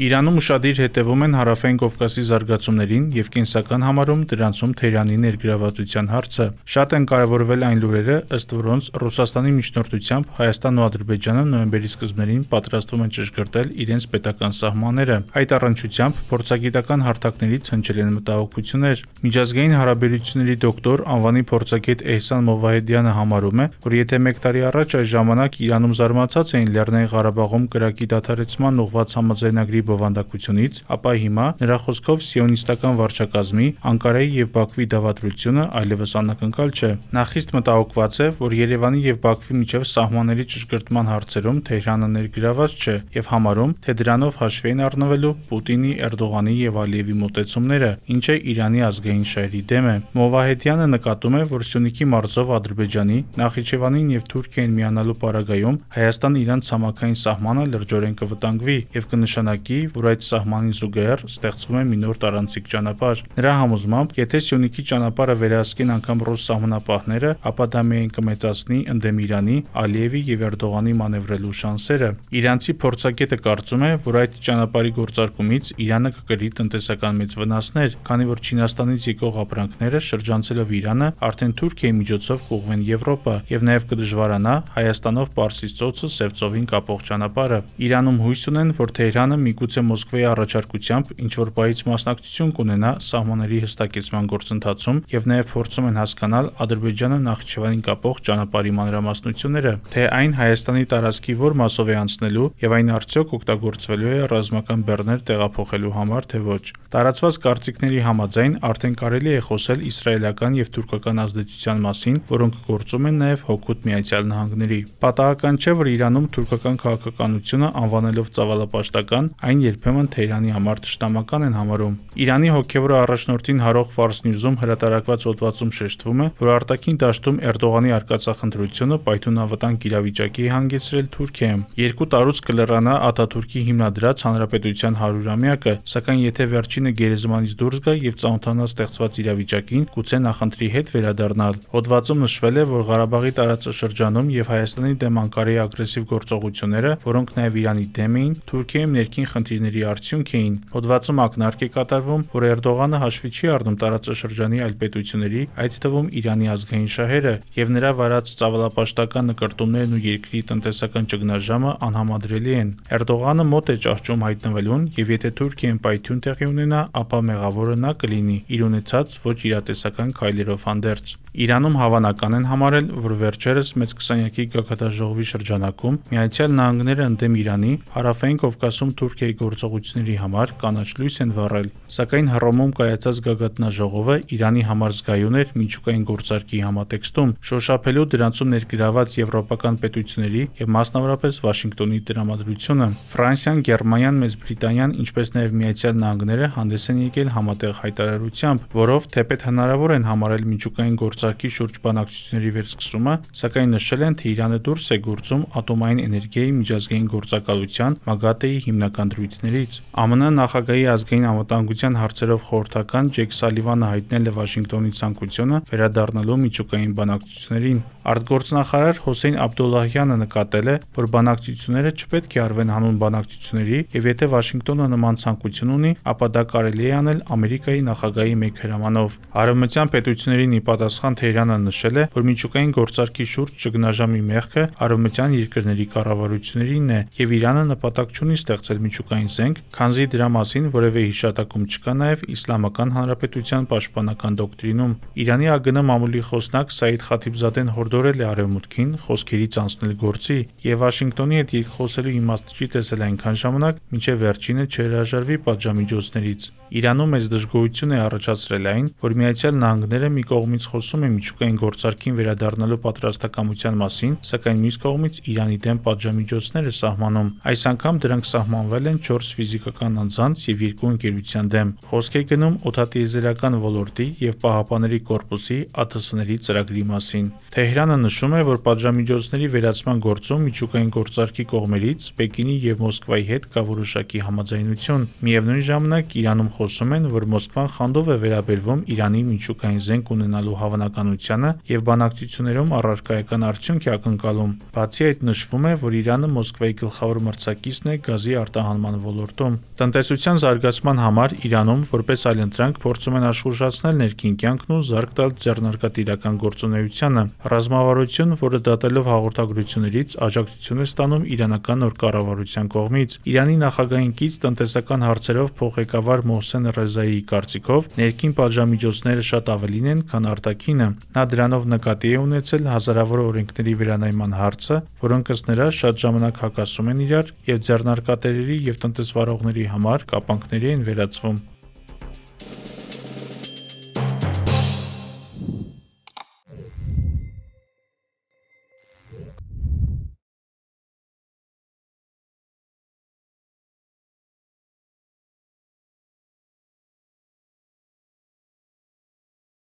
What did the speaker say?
Իրանում ուշադիր հետևում են հարավային Կովկասի զարգացումներին եւ կենսական համարում դրանցում Թերանի ներգրավվածության հարցը։ Շատ են կարևորվել այն լուրերը, ըստ որոնց Ռուսաստանի միջնորդությամբ Հայաստանն ու Ադրբեջանը նոյեմբերի սկզբներին պատրաստվում են ճշգրտել իրենց պետական սահմանները։ Այդ առնչությամբ փորձագիտական հարթակներից հնչել են մտահոգություններ։ Միջազգային հարաբերությունների դոկտոր անվանի փորձագետ Էհսան Մովահեդյանը համարում է, որ եթե 1 տարի առաջ այս ժամանակ Իրանում զարմացած էին Լեռնային Ղարաբաղում կրակի դադարեցման ուղղված համաձայնագրի բովանդակությունից, ապա հիմա նրա խոսքով սիոնիստական վարչակազմի Անկարայի եւ Բաքվի դավադրությունը այլևս անակնկալ չէ։ Նախիստ մտահոգված է, որ Երևանի եւ Բաքվի միջև սահմանների ճշգրտման հարցերում Թեհրանը ներգրաված չէ եւ համարում, թե դրանով հաշվի են առնվելու Պուտինի, Էրդողանի եւ Ալիևի մտեցումները, ինչը Իրանի ազգային շահերի դեմ է։ Մովահեդյանը նկատում է, որ Սյունիքի մարզով Ադրբեջանի, Նախիջևանին եւ Թուրքիային միանալու պարագայում Հայաստանը իրան ցամաքային սահմանը լրջորեն կվտանգվի եւ կնշանակի, որ այդ սահմանին զուգահեռ ստեղծվում է մի նոր տարանցիկ ճանապարհ։ Նրա համոզմամբ, եթե Սյունիքի ճանապարհը վերահսկեն անգամ ռուս սահմանապահները, ապա դա միայն կմեծացնի ընդդեմ Իրանի, Ալիևի եւ Էրդողանի մանևրելու շանսերը։ Իրանցի փորձագետը կարծում է, որ այդ ճանապարհի գործարկումից Իրանը կկրի տնտեսական մեծ վնասներ, քանի որ Չինաստանից եկող ապրանքները շրջանցելով Իրանը արդեն Թուրքիայի միջոցով կուղվեն Եվրոպա եւ նաեւ կդժվարանա Հայաստանով Պարսից ծոցը Սևծովին կապող ճանապարհը։ Իրանում հույս ունեն, որ Թեհրանը միգուցե գուցե Մոսկվայի առաջարկությամբ ինչ որ բայից մասնակցություն կունենա սահմանների հստակեցման գործընթացում եւ նաեւ փորձում են հասկանալ Ադրբեջանը Նախճիվանին կապող ճանապարհի մանրամասնությունները, թե այն Հայաստանի տարածքի որ մասով է անցնելու եւ այն արդյոք օգտագործվելու է ռազմական բեռներ տեղափոխելու համար, թե ոչ։ Տարածված կարծիքների համաձայն արդեն կարելի է խոսել իսրայելական եւ թուրքական ազդեցության մասին, որոնք գործում են նաեւ հոգուտ Միացյալ Նահանգների։ Պատահական չէ, որ Իրանում թուրքական քաղաքականությունը անվանելով ծավալապաշտական, այն երբեմն Թեհրանի համար ճշտամական են համարում։ Իրանի հոգևոր առաջնորդին հարող Fars News-ում հրատարակված հոդվածում շեշտվում է, որ արտաքին դաշտում Էրդողանի արկածախնդրությունը պայթունավտանգ իրավիճակի է հանգեցրել Թուրքիայում։ Երկու տարուց կլրանա Աթաթուրքի հիմնադրած հանրապետության 100-ամյակը, սակայն եթե վերջինը գերեզմանից դուրս գա եւ ծանոթանա ստեղծված իրավիճակին, գուցե նախընտրի հետ վերադառնալ։ Հոդվածում նշվել է, որ Ղարաբաղի տարածաշրջանում եւ Հայաստանի դեմ Անկարայի ագրեսիվ գործողությունները, որոնք նաեւ Իրանի դեմ էին, Թուրքիայում ներքին խնդիրների արդյունք էին։ Հոդվածում ակնարկ է կատարվում, որ Էրդողանը հաշվի չի առնում տարածաշրջանի այլ պետությունների, այդ թվում Իրանի ազգային շահերը եւ նրա վարած ծավալապաշտական նկարտումներն ու երկրի տնտեսական ճգնաժամը անհամադրելի են։ Էրդողանը մոտ է ճահճում հայտնվելուն եւ եթե Թուրքիան պայթյուն տեղի ունենա, ապա մեղավորը նա կլինի իր ունեցած ոչ իրատեսական քայլերով հանդերձ։ Իրանում հավանական են համարել, որ վերջերս մեծ 20-յակի գաղտնաժողովի շրջանակում Միացյալ Նահանգները ընդդեմ Իրանի հարավային Կովկասում Թուրքիայի Ռուսիայի գործողությունների համար կանաչ լույս են վառել, սակայն Հռոմում կայացած գագաթնաժողովը Իրանի համար զգայուն էր միջուկային գործարքի համատեքստում, շոշափելու դրանցում ներգրաված եվրոպական պետությունների եւ մասնավորապես Վաշինգտոնի դրամատրությունը։ Ֆրանսիան, Գերմանիան, Մեծ Բրիտանիան, ինչպես նաեւ Միացյալ Նահանգները հանդես են եկել համատեղ հայտարարությամբ, որով թեպետ հնարավոր են համարել միջուկային գործարքի շուրջ բանակցությունների վերսկսումը, սակայն նշել են, թե Իրանը դուրս է գործում ատոմային էներգիայի միջազգային գործակալության (ՄԱԳԱՏԵ)-ի հիմնական հանդիպումներից ԱՄՆ նախագահի ազգային անվտանգության հարցերով խորհրդական Ջեք Սալիվանը հայտնել է Վաշինգտոնի ցանկությունը վերադառնալու միջուկային բանակցություններին։ Արտգործնախարար Հոսեյն Աբդուլլահյանը նկատել է, որ բանակցությունները չպետք է արվեն հանուն բանակցությունների, եւ եթե Վաշինգտոնը նման ցանկություն ունի, ապա դա կարելի է անել Ամերիկայի նախագահի մեկ հրամանով։ Արևմտյան պետություններին ի պատասխան Թեհրանը նշել է, որ միջուկային գործարքի շուրջ ճգնաժամի մեղքը արևմտյան երկրների կառավարություններինն է եւ Իրանը նպատակ չունի ստեղծել միջուկային հեղափոխային զենք, քանզի դրա մասին որևէ հիշատակում չկա նաև Իսլամական Հանրապետության պաշտպանական դոկտրինում։ Իրանի ԱԳՆ մամուլի խոսնակ Սայիդ Խաթիբզադեն հորդորել է արևմուտքին խոսքերից անցնել գործի եւ Վաշինգտոնի հետ երկխոսելու իմաստ չի տեսել այնքան ժամանակ, մինչեւ վերջինը չհրաժարվի պատժամիջոցներից։ Իրանում մեծ դժգոհություն է առաջացրել այն, որ Միացյալ Նահանգները մի կողմից խոսում է միջուկային գործարքին վերադառնալու պատրաստակամության մասին, սակայն մյուս կողմից Իրանի դեմ պատժամիջոցներ է սահմանում։ Այս անգամ դրանք սահմանվել են 4 ֆիզիկական անձանց եւ 2 ընկերության դեմ։ Խոսք է գնում օթատիեզերական ոլորտի եւ պահապանների կորպուսի ԱԹՍ-ների ծրագրի մասին։ Թեհրանը նշում է, որ պատժամիջոցների վերացման գործում միջուկային գործարքի կողմերից Պեկինի եւ Մոսկվայի հետ կա որոշակի համաձայնություն։ Միևնույն ժամանակ Իրանում խոսում են, որ Մոսկվան խանդով է վերաբերվում Իրանի միջուկային զենք ունենալու հավանականությանը եւ բանակցություններում առարկայական արդյունք է ակնկալում։ Բացի այդ նշվում է, որ Իրանը Մոսկվայի գլխավոր մրցակիցն է գազի արտահանման զարգացման ոլորտում։ Տնտեսության զարգացման համար Իրանում որպես այլընտրանք փորձում են աշխուժացնել ներքին կյանքն ու զարգ տալ ձեռնարկատիրական գործունեությանը։ Ռազմավարություն, որը դատելով հաղորդագրություններից աջակցություն է ստանում իրանական նոր կառավարության կողմից։ Իրանի նախագահային կից տնտեսական հարցերով փոխեկավար Մոհսեն Ռեզայի կարծիքով ներքին պատժամիջոցները շատ ավելին են, քան արտաքինը։ Նա դրանով նկատի է ունեցել հազարավոր օրենքների վերանայման հարցը, որոնք ըստ նրա շատ ժամանակ հակասում են իրար եւ ձեռնարկատերերի եւ տնտեսվարողների համար կապանքների են վերածվում։